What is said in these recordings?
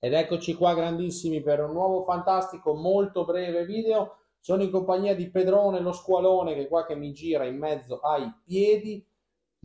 Ed eccoci qua grandissimi per un nuovo fantastico molto breve video. Sono in compagnia di Pedrone lo squalone che è qua che mi gira in mezzo ai piedi.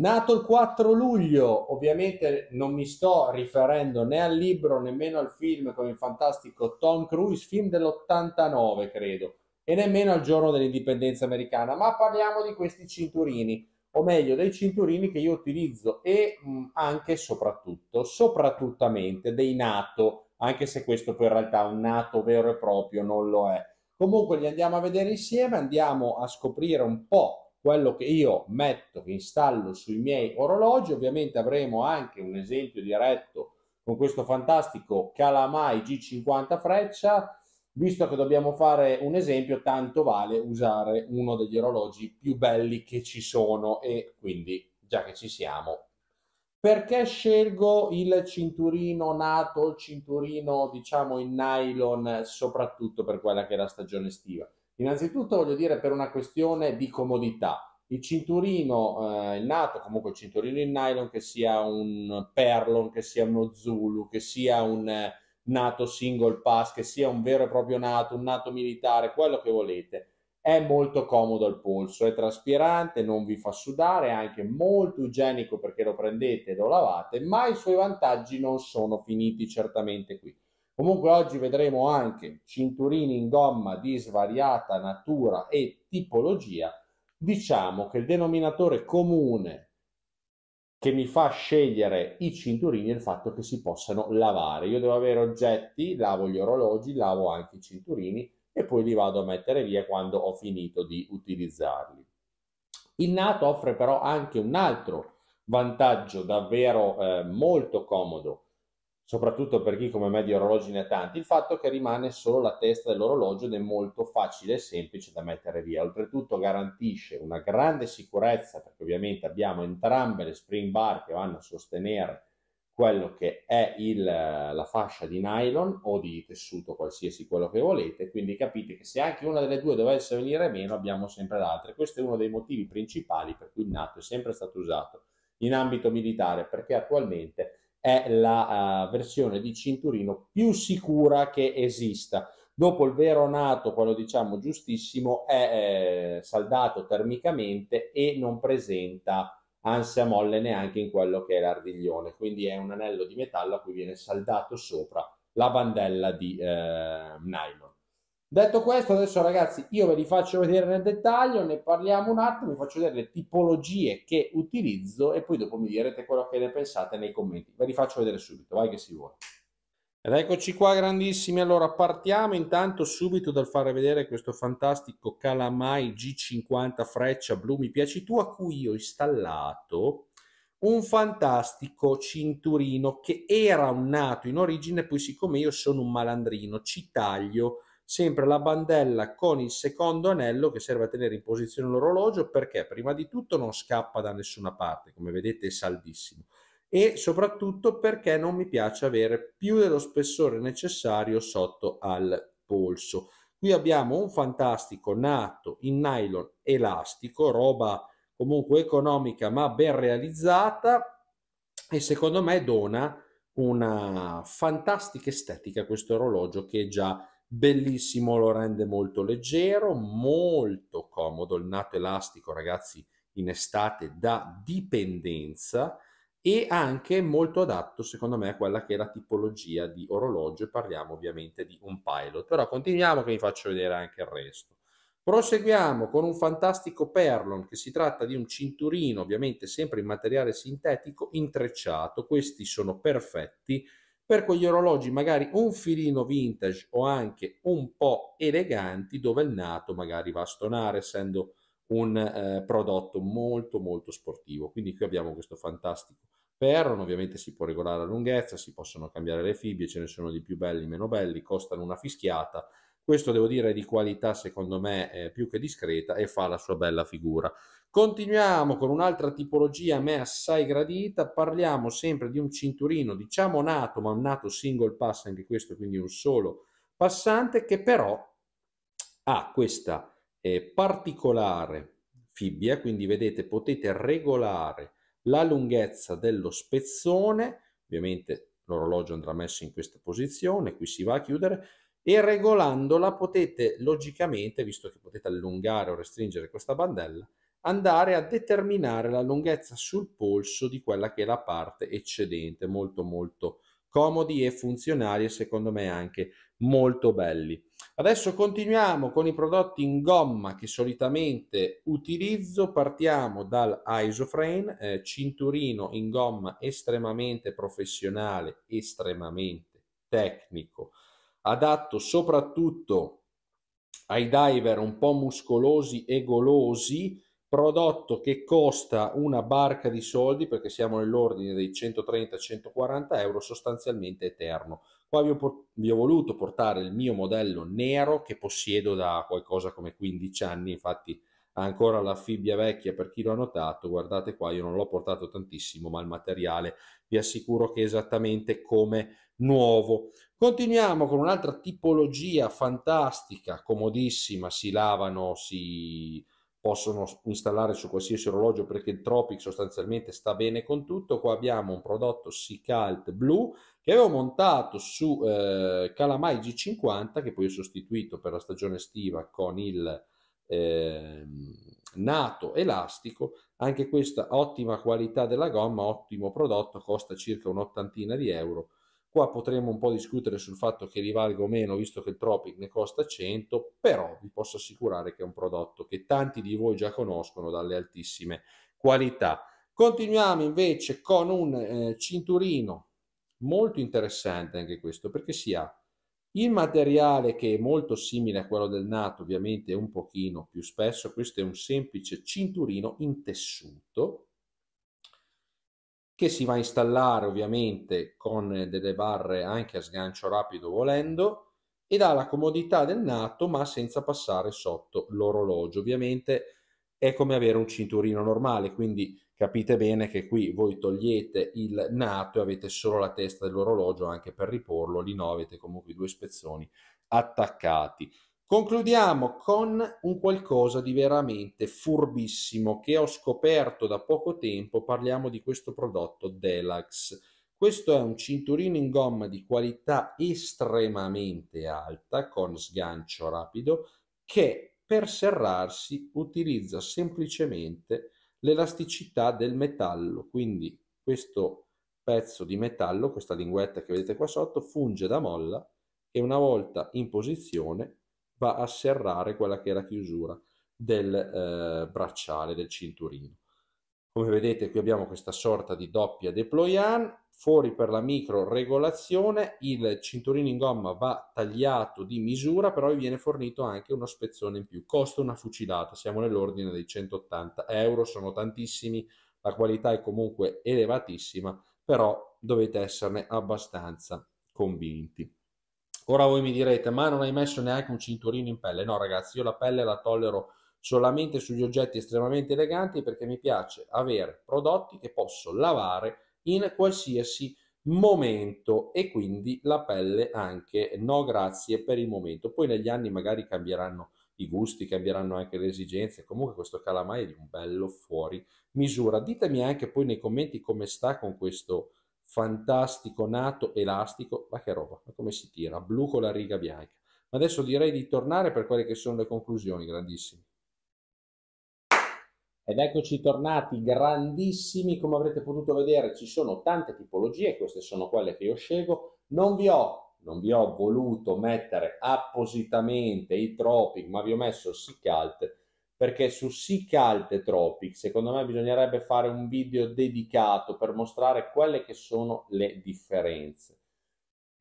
Nato il 4 luglio, ovviamente non mi sto riferendo né al libro nemmeno al film con il fantastico Tom Cruise, film dell'89 credo, e nemmeno al giorno dell'indipendenza americana, ma parliamo di questi cinturini, o meglio dei cinturini che io utilizzo e mh, mm, anche soprattutto, soprattutto dei Nato, anche se questo poi in realtà un nato vero e proprio non lo è. Comunque li andiamo a vedere insieme, andiamo a scoprire un po' quello che io metto, che installo sui miei orologi, ovviamente avremo anche un esempio diretto con questo fantastico Calamai G50 Freccia, visto che dobbiamo fare un esempio, tanto vale usare uno degli orologi più belli che ci sono e quindi già che ci siamo perché scelgo il cinturino nato, il cinturino diciamo in nylon, soprattutto per quella che è la stagione estiva? Innanzitutto voglio dire per una questione di comodità. Il cinturino eh, nato, comunque il cinturino in nylon, che sia un perlon, che sia uno Zulu, che sia un eh, nato single pass, che sia un vero e proprio nato, un nato militare, quello che volete è molto comodo al polso, è traspirante, non vi fa sudare, è anche molto igienico perché lo prendete e lo lavate, ma i suoi vantaggi non sono finiti certamente qui. Comunque oggi vedremo anche cinturini in gomma di svariata natura e tipologia. Diciamo che il denominatore comune che mi fa scegliere i cinturini è il fatto che si possano lavare. Io devo avere oggetti, lavo gli orologi, lavo anche i cinturini, e poi li vado a mettere via quando ho finito di utilizzarli. Il NATO offre però anche un altro vantaggio davvero eh, molto comodo, soprattutto per chi come me di orologi ne ha tanti, il fatto che rimane solo la testa dell'orologio ed è molto facile e semplice da mettere via. Oltretutto garantisce una grande sicurezza perché ovviamente abbiamo entrambe le spring bar che vanno a sostenere quello che è il, la fascia di nylon o di tessuto qualsiasi quello che volete, quindi capite che se anche una delle due dovesse venire meno abbiamo sempre l'altra. Questo è uno dei motivi principali per cui il NATO è sempre stato usato in ambito militare perché attualmente è la uh, versione di cinturino più sicura che esista. Dopo il vero nato, quello diciamo giustissimo, è eh, saldato termicamente e non presenta ansia molle neanche in quello che è l'ardiglione, quindi è un anello di metallo a cui viene saldato sopra la bandella di eh, nylon. Detto questo, adesso ragazzi io ve li faccio vedere nel dettaglio, ne parliamo un attimo, vi faccio vedere le tipologie che utilizzo e poi dopo mi direte quello che ne pensate nei commenti. Ve li faccio vedere subito, vai che si vuole. Ed eccoci qua grandissimi, allora partiamo intanto subito dal fare vedere questo fantastico Calamai G50 freccia blu mi piaci tu a cui ho installato un fantastico cinturino che era un nato in origine, poi siccome io sono un malandrino ci taglio sempre la bandella con il secondo anello che serve a tenere in posizione l'orologio perché prima di tutto non scappa da nessuna parte, come vedete è saldissimo e soprattutto perché non mi piace avere più dello spessore necessario sotto al polso. Qui abbiamo un fantastico nato in nylon elastico, roba comunque economica ma ben realizzata e secondo me dona una fantastica estetica a questo orologio che è già bellissimo, lo rende molto leggero, molto comodo, il nato elastico ragazzi in estate da dipendenza e anche molto adatto secondo me a quella che è la tipologia di orologio, parliamo ovviamente di un pilot, però continuiamo che vi faccio vedere anche il resto. Proseguiamo con un fantastico perlon che si tratta di un cinturino ovviamente sempre in materiale sintetico intrecciato, questi sono perfetti per quegli orologi magari un filino vintage o anche un po' eleganti dove il nato magari va a stonare essendo un eh, prodotto molto molto sportivo. Quindi qui abbiamo questo fantastico perron, ovviamente si può regolare la lunghezza, si possono cambiare le fibbie, ce ne sono di più belli, meno belli, costano una fischiata. Questo devo dire è di qualità secondo me eh, più che discreta e fa la sua bella figura. Continuiamo con un'altra tipologia a me assai gradita, parliamo sempre di un cinturino, diciamo nato, ma un nato single pass anche questo, quindi un solo passante che però ha questa eh, particolare fibbia, quindi vedete potete regolare la lunghezza dello spezzone, ovviamente l'orologio andrà messo in questa posizione, qui si va a chiudere, e regolandola potete logicamente, visto che potete allungare o restringere questa bandella, andare a determinare la lunghezza sul polso di quella che è la parte eccedente, molto molto comodi e funzionali e secondo me anche molto belli. Adesso continuiamo con i prodotti in gomma che solitamente utilizzo, partiamo dal Isoframe, eh, cinturino in gomma estremamente professionale, estremamente tecnico, adatto soprattutto ai diver un po' muscolosi e golosi, prodotto che costa una barca di soldi perché siamo nell'ordine dei 130-140 euro, sostanzialmente eterno poi vi ho, por- vi ho, voluto portare il mio modello nero che possiedo da qualcosa come 15 anni, infatti ancora la fibbia vecchia per chi lo ha notato, guardate qua, io non l'ho portato tantissimo, ma il materiale vi assicuro che è esattamente come nuovo. Continuiamo con un'altra tipologia fantastica, comodissima, si lavano, si possono installare su qualsiasi orologio perché il Tropic sostanzialmente sta bene con tutto. Qua abbiamo un prodotto Sicalt blu che avevo montato su eh, Calamai G50, che poi ho sostituito per la stagione estiva con il eh, nato elastico, anche questa ottima qualità della gomma, ottimo prodotto, costa circa un'ottantina di euro. Qua potremmo un po' discutere sul fatto che rivalga o meno, visto che il Tropic ne costa 100, però vi posso assicurare che è un prodotto che tanti di voi già conoscono dalle altissime qualità. Continuiamo invece con un eh, cinturino molto interessante anche questo, perché si ha il materiale che è molto simile a quello del nato, ovviamente un pochino più spesso, questo è un semplice cinturino in tessuto che si va a installare ovviamente con delle barre anche a sgancio rapido volendo ed ha la comodità del nato ma senza passare sotto l'orologio. Ovviamente è come avere un cinturino normale, quindi capite bene che qui voi togliete il nato e avete solo la testa dell'orologio anche per riporlo, lì no, avete comunque i due spezzoni attaccati. Concludiamo con un qualcosa di veramente furbissimo che ho scoperto da poco tempo, parliamo di questo prodotto Delax. Questo è un cinturino in gomma di qualità estremamente alta con sgancio rapido che per serrarsi utilizza semplicemente l'elasticità del metallo, quindi questo pezzo di metallo, questa linguetta che vedete qua sotto, funge da molla e una volta in posizione va a serrare quella che è la chiusura del eh, bracciale, del cinturino. Come vedete qui abbiamo questa sorta di doppia deployant fuori per la micro regolazione, il cinturino in gomma va tagliato di misura, però viene fornito anche uno spezzone in più. Costa una fucilata, siamo nell'ordine dei 180 euro, sono tantissimi, la qualità è comunque elevatissima, però dovete esserne abbastanza convinti. Ora voi mi direte, ma non hai messo neanche un cinturino in pelle? No ragazzi, io la pelle la tollero solamente sugli oggetti estremamente eleganti perché mi piace avere prodotti che posso lavare in qualsiasi momento e quindi la pelle anche no grazie per il momento. Poi negli anni magari cambieranno i gusti, cambieranno anche le esigenze, comunque questo calamai è di un bello fuori misura. Ditemi anche poi nei commenti come sta con questo fantastico nato elastico, ma che roba, ma come si tira, blu con la riga bianca. Ma adesso direi di tornare per quelle che sono le conclusioni grandissime. Ed eccoci tornati, grandissimi, come avrete potuto vedere ci sono tante tipologie, queste sono quelle che io scelgo, non vi ho, non vi ho voluto mettere appositamente i tropic, ma vi ho messo Sicalt, perché su Sicalt e tropic secondo me bisognerebbe fare un video dedicato per mostrare quelle che sono le differenze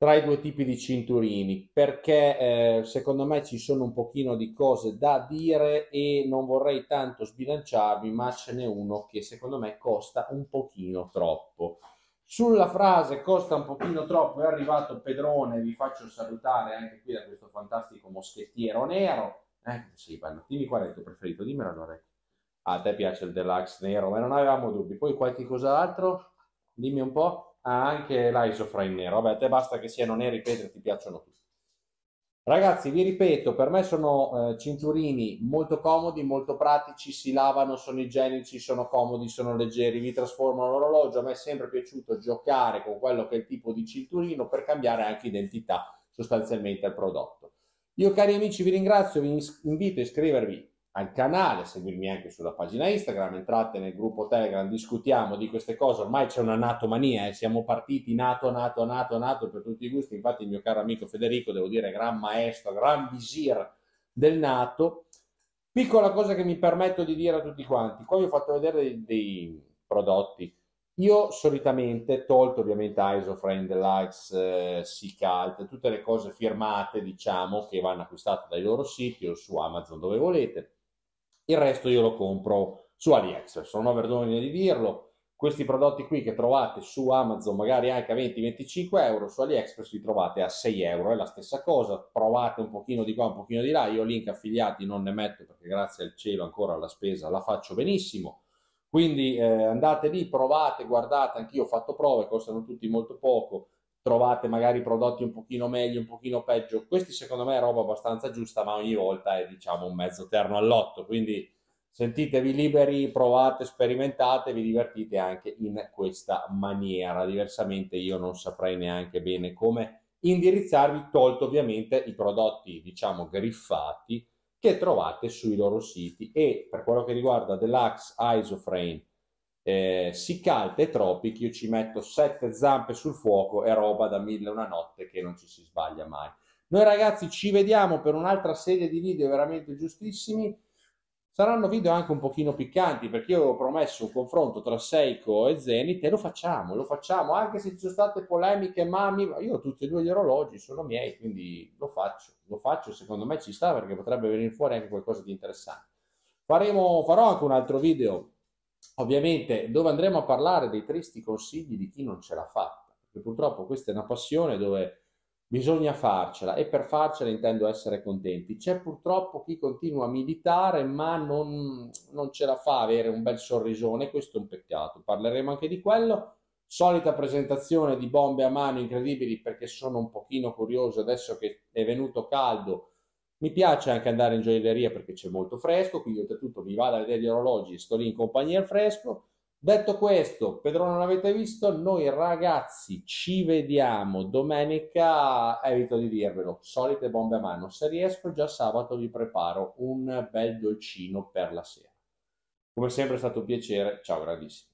tra i due tipi di cinturini perché eh, secondo me ci sono un pochino di cose da dire e non vorrei tanto sbilanciarmi ma ce n'è uno che secondo me costa un pochino troppo sulla frase costa un pochino troppo è arrivato Pedrone vi faccio salutare anche qui da questo fantastico moschettiero nero eh sì vanno dimmi qual è il tuo preferito dimmelo allora a te piace il deluxe nero ma non avevamo dubbi poi qualche cos'altro dimmi un po' ha anche l'ISOFRA nero. Vabbè, te basta che siano neri, Pedro, ti piacciono tutti. Ragazzi, vi ripeto, per me sono eh, cinturini molto comodi, molto pratici, si lavano, sono igienici, sono comodi, sono leggeri, vi trasformano l'orologio. A me è sempre piaciuto giocare con quello che è il tipo di cinturino per cambiare anche identità sostanzialmente al prodotto. Io cari amici vi ringrazio, vi invito a iscrivervi al canale, seguirmi anche sulla pagina Instagram, entrate nel gruppo Telegram, discutiamo di queste cose, ormai c'è una natomania, eh? siamo partiti nato, nato, nato, nato per tutti i gusti, infatti il mio caro amico Federico, devo dire gran maestro, gran visir del nato, piccola cosa che mi permetto di dire a tutti quanti, qua vi ho fatto vedere dei, dei prodotti, io solitamente, tolto ovviamente ISO, Friend Lights, eh, Seacalt, tutte le cose firmate, diciamo, che vanno acquistate dai loro siti o su Amazon dove volete, il resto io lo compro su AliExpress, non ho vergogna di dirlo, questi prodotti qui che trovate su Amazon magari anche a 20-25 euro, su AliExpress li trovate a 6 euro, è la stessa cosa, provate un pochino di qua, un pochino di là, io link affiliati non ne metto perché grazie al cielo ancora la spesa la faccio benissimo, quindi eh, andate lì, provate, guardate, anch'io ho fatto prove, costano tutti molto poco, trovate magari prodotti un pochino meglio, un pochino peggio. Questi secondo me è roba abbastanza giusta, ma ogni volta è diciamo un mezzo terno all'otto, quindi sentitevi liberi, provate, sperimentate, vi divertite anche in questa maniera. Diversamente io non saprei neanche bene come indirizzarvi, tolto ovviamente i prodotti diciamo griffati che trovate sui loro siti e per quello che riguarda Deluxe Isoframe eh, Sicalte e Tropic, io ci metto sette zampe sul fuoco, è roba da mille una notte che non ci si sbaglia mai. Noi ragazzi ci vediamo per un'altra serie di video veramente giustissimi. Saranno video anche un pochino piccanti perché io avevo promesso un confronto tra Seiko e Zenith e lo facciamo, lo facciamo anche se ci sono state polemiche, mami, io ho tutti e due gli orologi, sono miei, quindi lo faccio, lo faccio, secondo me ci sta perché potrebbe venire fuori anche qualcosa di interessante. Faremo, farò anche un altro video ovviamente dove andremo a parlare dei tristi consigli di chi non ce l'ha fatta, perché purtroppo questa è una passione dove bisogna farcela e per farcela intendo essere contenti. C'è purtroppo chi continua a militare ma non, non ce la fa avere un bel sorrisone, questo è un peccato, parleremo anche di quello. Solita presentazione di bombe a mano incredibili perché sono un pochino curioso adesso che è venuto caldo mi piace anche andare in gioielleria perché c'è molto fresco, quindi oltretutto mi vado a vedere gli orologi, sto lì in compagnia al fresco. Detto questo, Pedro non avete visto, noi ragazzi ci vediamo domenica, evito di dirvelo, solite bombe a mano, se riesco già sabato vi preparo un bel dolcino per la sera. Come sempre è stato un piacere, ciao grandissimo.